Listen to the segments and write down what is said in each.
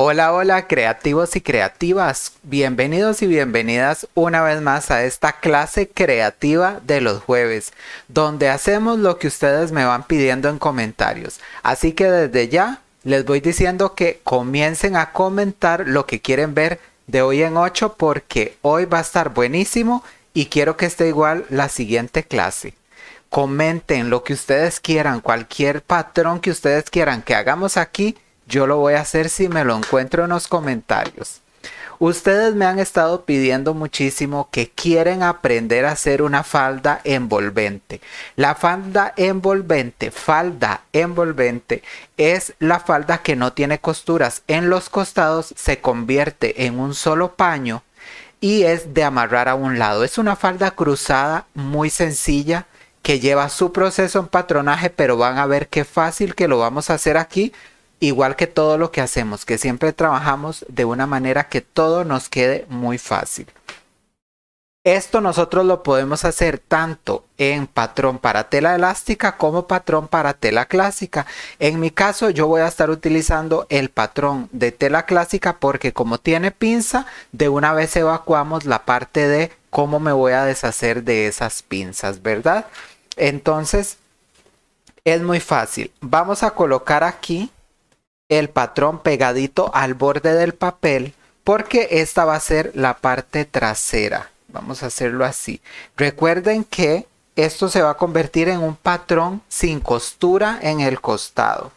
Hola, hola creativos y creativas. Bienvenidos y bienvenidas una vez más a esta clase creativa de los jueves, donde hacemos lo que ustedes me van pidiendo en comentarios. Así que desde ya les voy diciendo que comiencen a comentar lo que quieren ver de hoy en 8 porque hoy va a estar buenísimo y quiero que esté igual la siguiente clase comenten lo que ustedes quieran, cualquier patrón que ustedes quieran que hagamos aquí, yo lo voy a hacer si me lo encuentro en los comentarios. Ustedes me han estado pidiendo muchísimo que quieren aprender a hacer una falda envolvente. La falda envolvente, falda envolvente, es la falda que no tiene costuras. En los costados se convierte en un solo paño y es de amarrar a un lado. Es una falda cruzada muy sencilla que lleva su proceso en patronaje, pero van a ver qué fácil que lo vamos a hacer aquí igual que todo lo que hacemos, que siempre trabajamos de una manera que todo nos quede muy fácil. Esto nosotros lo podemos hacer tanto en patrón para tela elástica como patrón para tela clásica. En mi caso yo voy a estar utilizando el patrón de tela clásica porque como tiene pinza, de una vez evacuamos la parte de cómo me voy a deshacer de esas pinzas, ¿verdad? Entonces es muy fácil. Vamos a colocar aquí el patrón pegadito al borde del papel porque esta va a ser la parte trasera. Vamos a hacerlo así. Recuerden que esto se va a convertir en un patrón sin costura en el costado.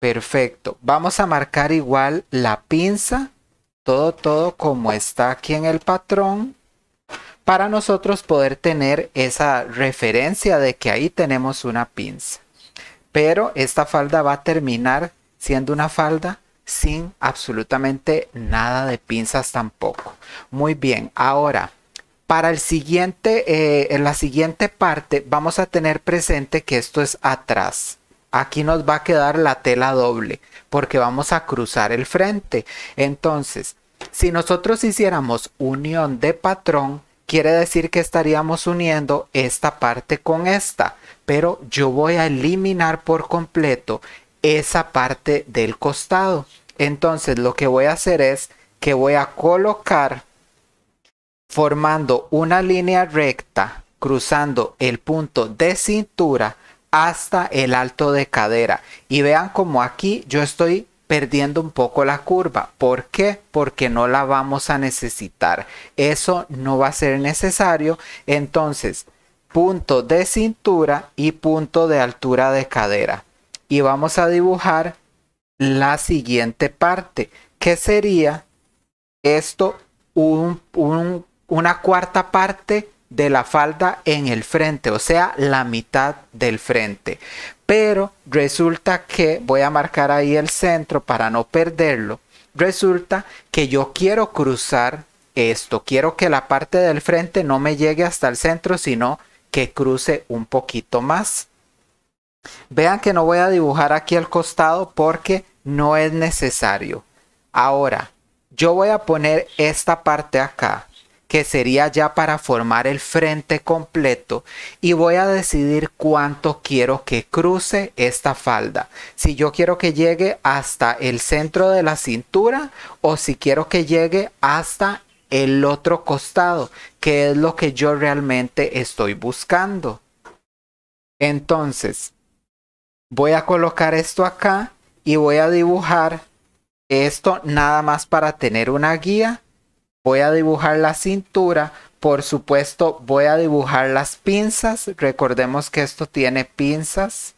Perfecto. Vamos a marcar igual la pinza, todo, todo como está aquí en el patrón, para nosotros poder tener esa referencia de que ahí tenemos una pinza pero esta falda va a terminar siendo una falda sin absolutamente nada de pinzas tampoco. Muy bien, ahora para eh, en la siguiente parte vamos a tener presente que esto es atrás. Aquí nos va a quedar la tela doble porque vamos a cruzar el frente. Entonces, si nosotros hiciéramos unión de patrón, quiere decir que estaríamos uniendo esta parte con esta pero yo voy a eliminar por completo esa parte del costado. Entonces lo que voy a hacer es que voy a colocar formando una línea recta cruzando el punto de cintura hasta el alto de cadera. Y vean como aquí yo estoy perdiendo un poco la curva. ¿Por qué? Porque no la vamos a necesitar. Eso no va a ser necesario. Entonces, punto de cintura y punto de altura de cadera. Y vamos a dibujar la siguiente parte, que sería esto un, una cuarta parte de la falda en el frente, o sea, la mitad del frente. Pero resulta que, voy a marcar ahí el centro para no perderlo, resulta que yo quiero cruzar esto, quiero que la parte del frente no me llegue hasta el centro, sino que cruce un poquito más. Vean que no voy a dibujar aquí al costado porque no es necesario. Ahora, yo voy a poner esta parte acá, que sería ya para formar el frente completo, y voy a decidir cuánto quiero que cruce esta falda. Si yo quiero que llegue hasta el centro de la cintura o si quiero que llegue hasta el otro costado, que es lo que yo realmente estoy buscando. Entonces, voy a colocar esto acá y voy a dibujar esto nada más para tener una guía. Voy a dibujar la cintura, por supuesto voy a dibujar las pinzas. Recordemos que esto tiene pinzas.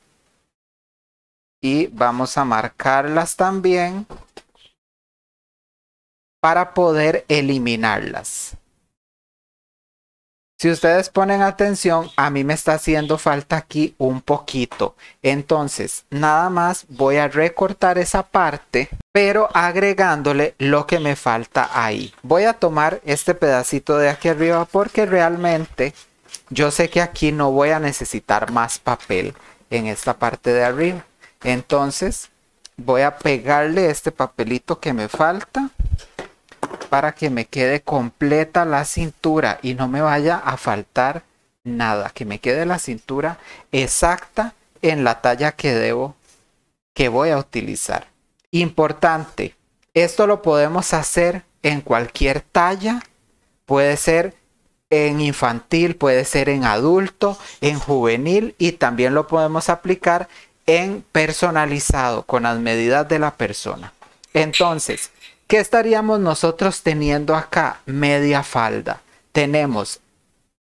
Y vamos a marcarlas también para poder eliminarlas. Si ustedes ponen atención, a mí me está haciendo falta aquí un poquito. Entonces, nada más voy a recortar esa parte, pero agregándole lo que me falta ahí. Voy a tomar este pedacito de aquí arriba porque realmente yo sé que aquí no voy a necesitar más papel en esta parte de arriba. Entonces, voy a pegarle este papelito que me falta para que me quede completa la cintura y no me vaya a faltar nada, que me quede la cintura exacta en la talla que debo, que voy a utilizar. Importante, esto lo podemos hacer en cualquier talla, puede ser en infantil, puede ser en adulto, en juvenil y también lo podemos aplicar en personalizado con las medidas de la persona. Entonces, ¿Qué estaríamos nosotros teniendo acá? Media falda. Tenemos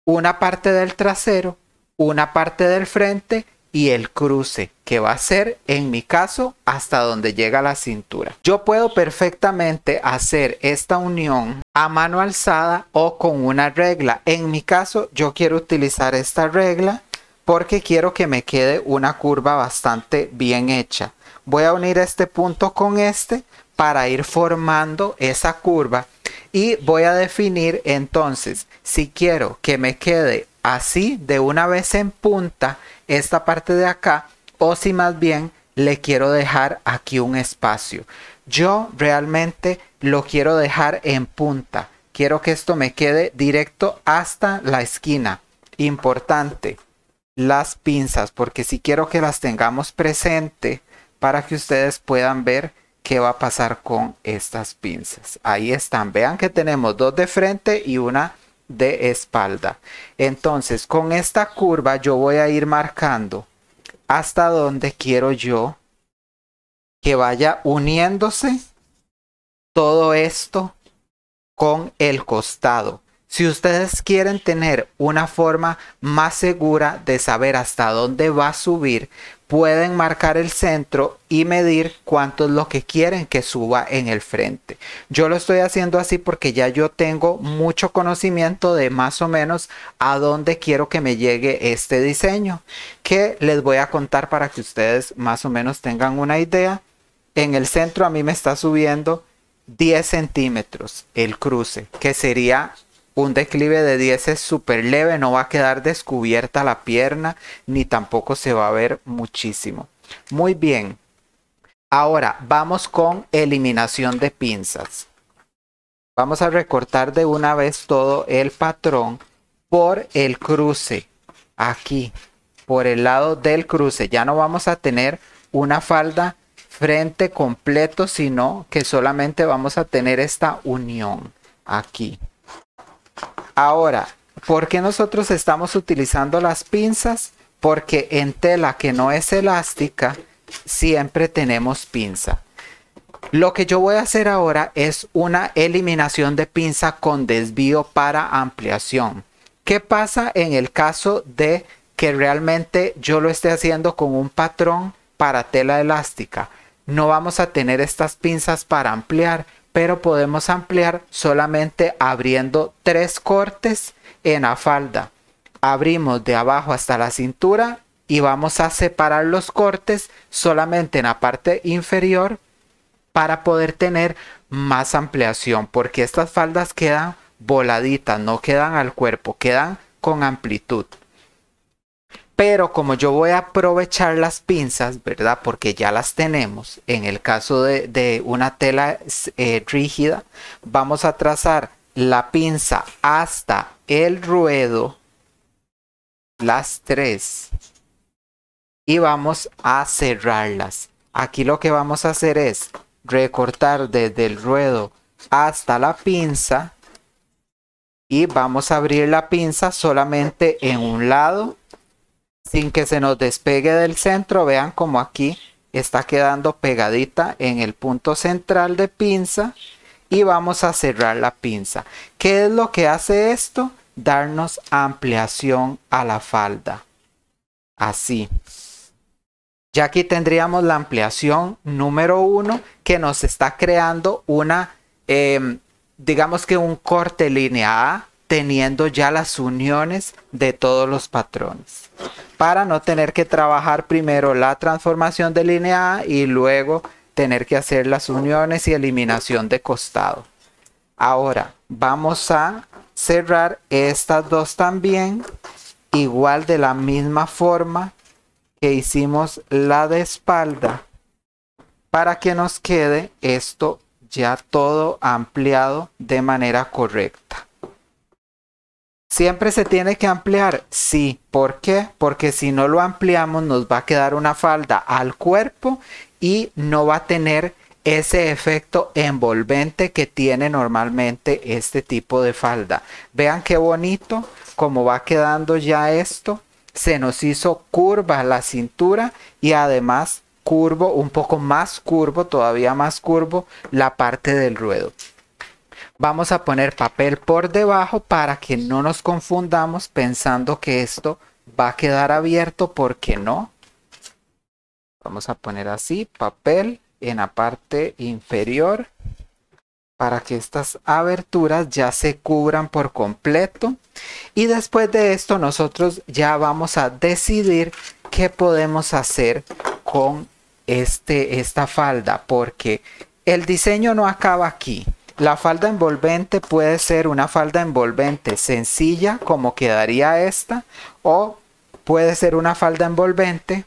una parte del trasero, una parte del frente y el cruce, que va a ser, en mi caso, hasta donde llega la cintura. Yo puedo perfectamente hacer esta unión a mano alzada o con una regla. En mi caso, yo quiero utilizar esta regla porque quiero que me quede una curva bastante bien hecha. Voy a unir este punto con este para ir formando esa curva y voy a definir entonces si quiero que me quede así de una vez en punta esta parte de acá o si más bien le quiero dejar aquí un espacio. Yo realmente lo quiero dejar en punta. Quiero que esto me quede directo hasta la esquina. Importante, las pinzas, porque si quiero que las tengamos presente para que ustedes puedan ver qué va a pasar con estas pinzas. Ahí están. Vean que tenemos dos de frente y una de espalda. Entonces, con esta curva yo voy a ir marcando hasta donde quiero yo que vaya uniéndose todo esto con el costado. Si ustedes quieren tener una forma más segura de saber hasta dónde va a subir, pueden marcar el centro y medir cuánto es lo que quieren que suba en el frente. Yo lo estoy haciendo así porque ya yo tengo mucho conocimiento de más o menos a dónde quiero que me llegue este diseño, que les voy a contar para que ustedes más o menos tengan una idea. En el centro a mí me está subiendo 10 centímetros el cruce, que sería un declive de 10 es súper leve, no va a quedar descubierta la pierna ni tampoco se va a ver muchísimo. Muy bien. Ahora vamos con eliminación de pinzas. Vamos a recortar de una vez todo el patrón por el cruce. Aquí, por el lado del cruce. Ya no vamos a tener una falda frente completo, sino que solamente vamos a tener esta unión aquí. Ahora, ¿por qué nosotros estamos utilizando las pinzas? Porque en tela que no es elástica, siempre tenemos pinza. Lo que yo voy a hacer ahora es una eliminación de pinza con desvío para ampliación. ¿Qué pasa en el caso de que realmente yo lo esté haciendo con un patrón para tela elástica? No vamos a tener estas pinzas para ampliar, pero podemos ampliar solamente abriendo tres cortes en la falda. Abrimos de abajo hasta la cintura y vamos a separar los cortes solamente en la parte inferior para poder tener más ampliación porque estas faldas quedan voladitas, no quedan al cuerpo, quedan con amplitud. Pero como yo voy a aprovechar las pinzas, ¿verdad? Porque ya las tenemos. En el caso de, una tela eh, rígida, vamos a trazar la pinza hasta el ruedo, las tres, y vamos a cerrarlas. Aquí lo que vamos a hacer es recortar desde el ruedo hasta la pinza y vamos a abrir la pinza solamente en un lado sin que se nos despegue del centro, vean como aquí está quedando pegadita en el punto central de pinza y vamos a cerrar la pinza. ¿Qué es lo que hace esto? Darnos ampliación a la falda. Así. Ya aquí tendríamos la ampliación número uno que nos está creando una, em, digamos que un corte línea teniendo ya las uniones de todos los patrones para no tener que trabajar primero la transformación de e y luego tener que hacer las uniones y eliminación de costado. Ahora vamos a cerrar estas dos también igual de la misma forma que hicimos la de espalda para que nos quede esto ya todo ampliado de manera correcta. ¿Siempre se tiene que ampliar? Sí. ¿Por qué? Porque si no lo ampliamos nos va a quedar una falda al cuerpo y no va a tener ese efecto envolvente que tiene normalmente este tipo de falda. Vean qué bonito como va quedando ya esto. Se nos hizo curva la cintura y además curvo, un poco más curvo, todavía más curvo, la parte del ruedo vamos a poner papel por debajo para que no nos confundamos pensando que esto va a quedar abierto porque no. Vamos a poner así, papel en la parte inferior para que estas aberturas ya se cubran por completo y después de esto nosotros ya vamos a decidir qué podemos hacer con este, esta falda porque el diseño no acaba aquí la falda envolvente puede ser una falda envolvente sencilla como quedaría esta o puede ser una falda envolvente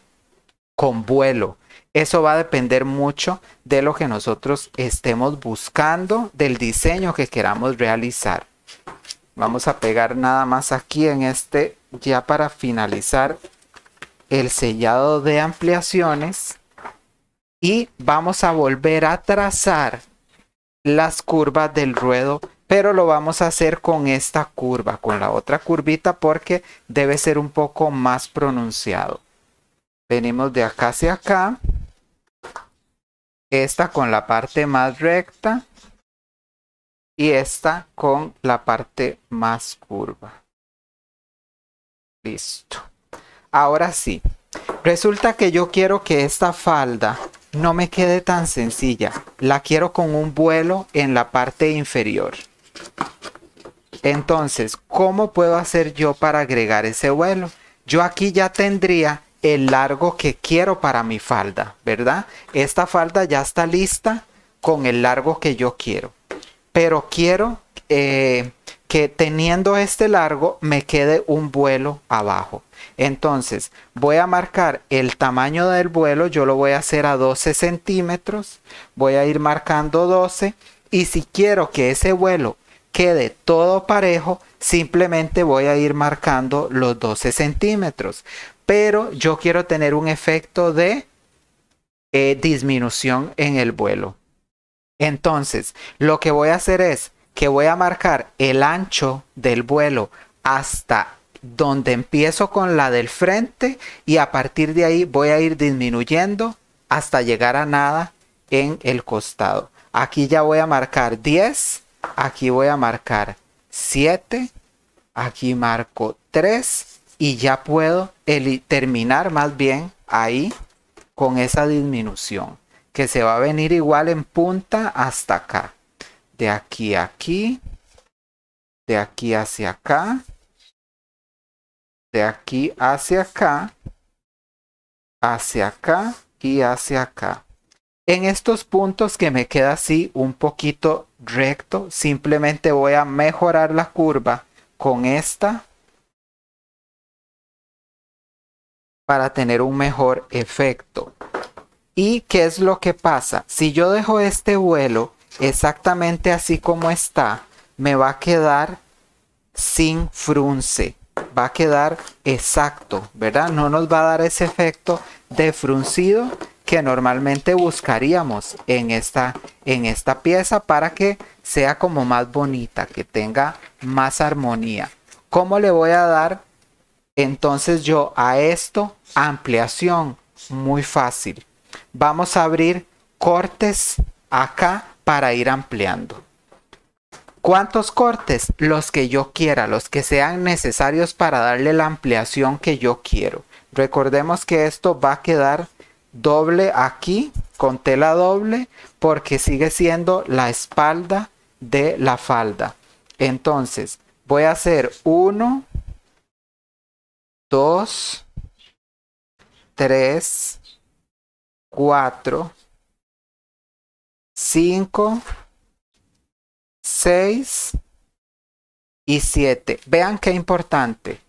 con vuelo. Eso va a depender mucho de lo que nosotros estemos buscando, del diseño que queramos realizar. Vamos a pegar nada más aquí en este, ya para finalizar el sellado de ampliaciones. Y vamos a volver a trazar las curvas del ruedo pero lo vamos a hacer con esta curva, con la otra curvita porque debe ser un poco más pronunciado. Venimos de acá hacia acá. Esta con la parte más recta. Y esta con la parte más curva. Listo. Ahora sí. Resulta que yo quiero que esta falda no me quede tan sencilla. La quiero con un vuelo en la parte inferior. Entonces, ¿cómo puedo hacer yo para agregar ese vuelo? Yo aquí ya tendría el largo que quiero para mi falda, ¿verdad? Esta falda ya está lista con el largo que yo quiero. Pero quiero eh, que teniendo este largo me quede un vuelo abajo. Entonces voy a marcar el tamaño del vuelo, yo lo voy a hacer a 12 centímetros, voy a ir marcando 12 y si quiero que ese vuelo quede todo parejo, simplemente voy a ir marcando los 12 centímetros. Pero yo quiero tener un efecto de eh, disminución en el vuelo. Entonces, lo que voy a hacer es que voy a marcar el ancho del vuelo hasta donde empiezo con la del frente y a partir de ahí voy a ir disminuyendo hasta llegar a nada en el costado. Aquí ya voy a marcar 10, aquí voy a marcar 7, aquí marco 3 y ya puedo terminar más bien ahí con esa disminución que se va a venir igual en punta hasta acá de aquí a aquí, de aquí hacia acá, de aquí hacia acá, hacia acá y hacia acá. En estos puntos que me queda así un poquito recto, simplemente voy a mejorar la curva con esta para tener un mejor efecto. ¿Y qué es lo que pasa? Si yo dejo este vuelo exactamente así como está, me va a quedar sin frunce. Va a quedar exacto, ¿verdad? No nos va a dar ese efecto de fruncido que normalmente buscaríamos en esta, en esta pieza para que sea como más bonita, que tenga más armonía. ¿Cómo le voy a dar entonces yo a esto ampliación? Muy fácil. Vamos a abrir cortes acá para ir ampliando. ¿Cuántos cortes? Los que yo quiera, los que sean necesarios para darle la ampliación que yo quiero. Recordemos que esto va a quedar doble aquí con tela doble porque sigue siendo la espalda de la falda. Entonces voy a hacer 1, 2, 3, 4, 5, 6 y 7. Vean qué importante.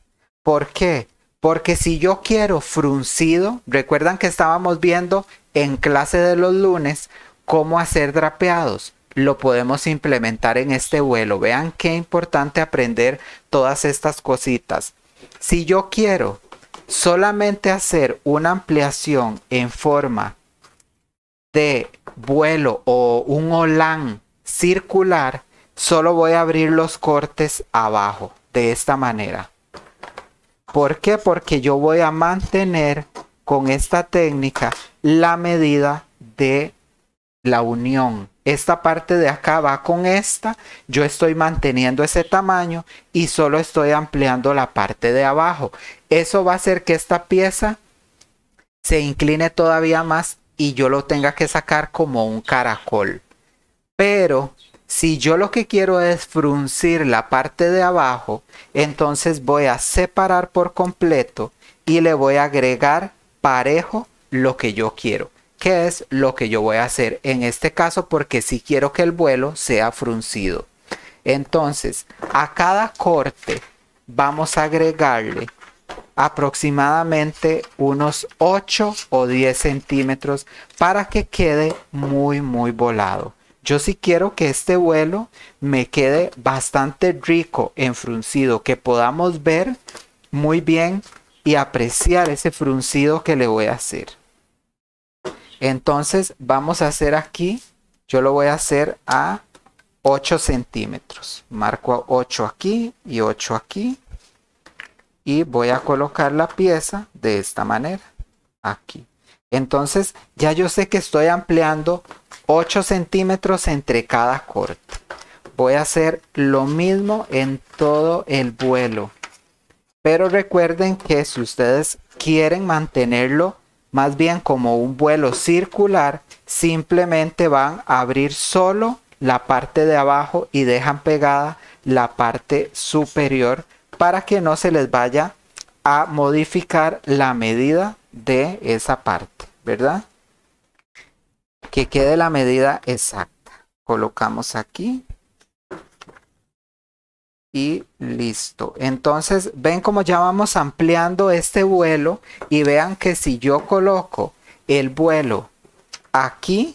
¿Por qué? Porque si yo quiero fruncido, recuerdan que estábamos viendo en clase de los lunes cómo hacer drapeados. Lo podemos implementar en este vuelo. Vean qué importante aprender todas estas cositas. Si yo quiero solamente hacer una ampliación en forma de vuelo o un olán circular, solo voy a abrir los cortes abajo, de esta manera. ¿Por qué? Porque yo voy a mantener con esta técnica la medida de la unión. Esta parte de acá va con esta, yo estoy manteniendo ese tamaño y solo estoy ampliando la parte de abajo. Eso va a hacer que esta pieza se incline todavía más y yo lo tenga que sacar como un caracol. Pero si yo lo que quiero es fruncir la parte de abajo, entonces voy a separar por completo y le voy a agregar parejo lo que yo quiero, que es lo que yo voy a hacer en este caso porque si quiero que el vuelo sea fruncido. Entonces, a cada corte vamos a agregarle aproximadamente unos 8 o 10 centímetros para que quede muy muy volado. Yo sí quiero que este vuelo me quede bastante rico en fruncido, que podamos ver muy bien y apreciar ese fruncido que le voy a hacer. Entonces vamos a hacer aquí, yo lo voy a hacer a 8 centímetros. Marco 8 aquí y 8 aquí y voy a colocar la pieza de esta manera, aquí. Entonces ya yo sé que estoy ampliando 8 centímetros entre cada corte. Voy a hacer lo mismo en todo el vuelo. Pero recuerden que si ustedes quieren mantenerlo más bien como un vuelo circular, simplemente van a abrir solo la parte de abajo y dejan pegada la parte superior para que no se les vaya a modificar la medida de esa parte, ¿verdad? Que quede la medida exacta. Colocamos aquí. Y listo. Entonces, ven cómo ya vamos ampliando este vuelo y vean que si yo coloco el vuelo aquí,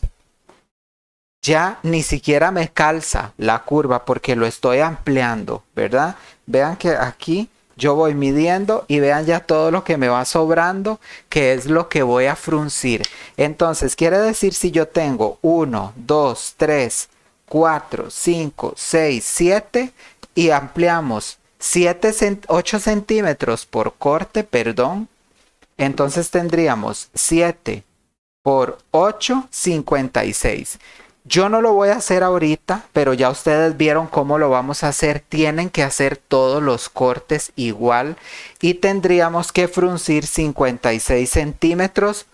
ya ni siquiera me calza la curva porque lo estoy ampliando, ¿verdad? Vean que aquí yo voy midiendo y vean ya todo lo que me va sobrando, que es lo que voy a fruncir. Entonces, quiere decir si yo tengo 1, 2, 3, 4, 5, 6, 7 y ampliamos 7, 8 centímetros por corte, perdón. Entonces tendríamos 7 por 8, 56. Yo no lo voy a hacer ahorita, pero ya ustedes vieron cómo lo vamos a hacer. Tienen que hacer todos los cortes igual y tendríamos que fruncir 56 centímetros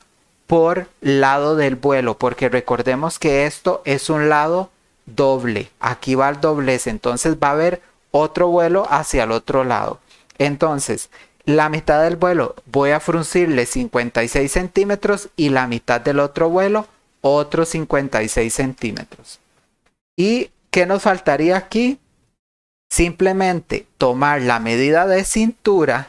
por lado del vuelo, porque recordemos que esto es un lado doble. Aquí va el doblez, entonces va a haber otro vuelo hacia el otro lado. Entonces, la mitad del vuelo voy a fruncirle 56 centímetros y la mitad del otro vuelo otros 56 centímetros. ¿Y qué nos faltaría aquí? Simplemente tomar la medida de cintura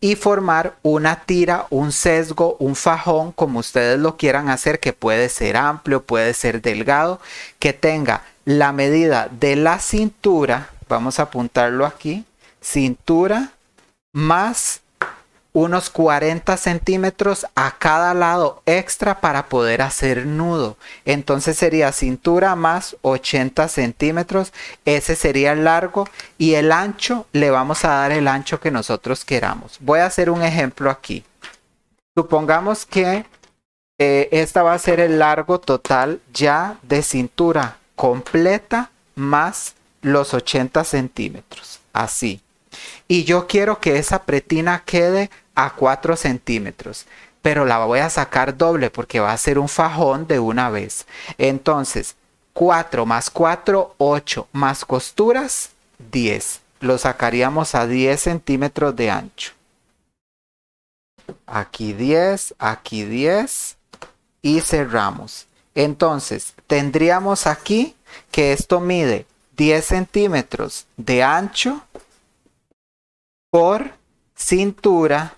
y formar una tira, un sesgo, un fajón, como ustedes lo quieran hacer, que puede ser amplio, puede ser delgado, que tenga la medida de la cintura, vamos a apuntarlo aquí, cintura más unos 40 centímetros a cada lado extra para poder hacer nudo. Entonces sería cintura más 80 centímetros. Ese sería el largo y el ancho le vamos a dar el ancho que nosotros queramos. Voy a hacer un ejemplo aquí. Supongamos que eh, esta va a ser el largo total ya de cintura completa más los 80 centímetros. Así. Y yo quiero que esa pretina quede a 4 centímetros pero la voy a sacar doble porque va a ser un fajón de una vez. Entonces, 4 más 4, 8 más costuras, 10. Lo sacaríamos a 10 centímetros de ancho. Aquí 10, aquí 10 y cerramos. Entonces, tendríamos aquí que esto mide 10 centímetros de ancho por cintura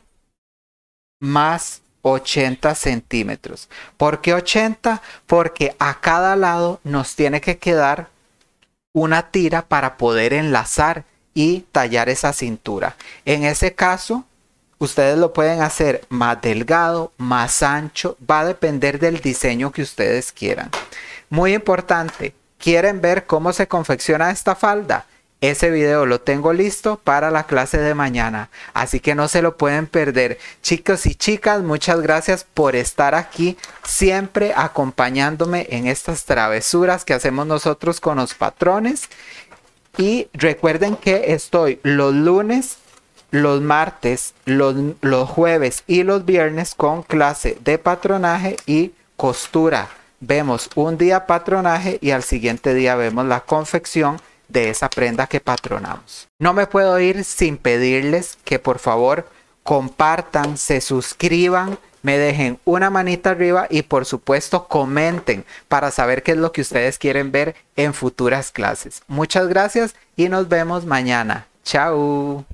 más 80 centímetros. ¿Por qué 80? Porque a cada lado nos tiene que quedar una tira para poder enlazar y tallar esa cintura. En ese caso, ustedes lo pueden hacer más delgado, más ancho, va a depender del diseño que ustedes quieran. Muy importante, ¿quieren ver cómo se confecciona esta falda? Ese video lo tengo listo para la clase de mañana, así que no se lo pueden perder. Chicos y chicas, muchas gracias por estar aquí siempre acompañándome en estas travesuras que hacemos nosotros con los patrones. Y recuerden que estoy los lunes los martes, los, jueves y los viernes con clase de patronaje y costura. Vemos un día patronaje y al siguiente día vemos la confección de esa prenda que patronamos. No me puedo ir sin pedirles que por favor compartan, se suscriban, me dejen una manita arriba y por supuesto comenten para saber qué es lo que ustedes quieren ver en futuras clases. Muchas gracias y nos vemos mañana. Chao.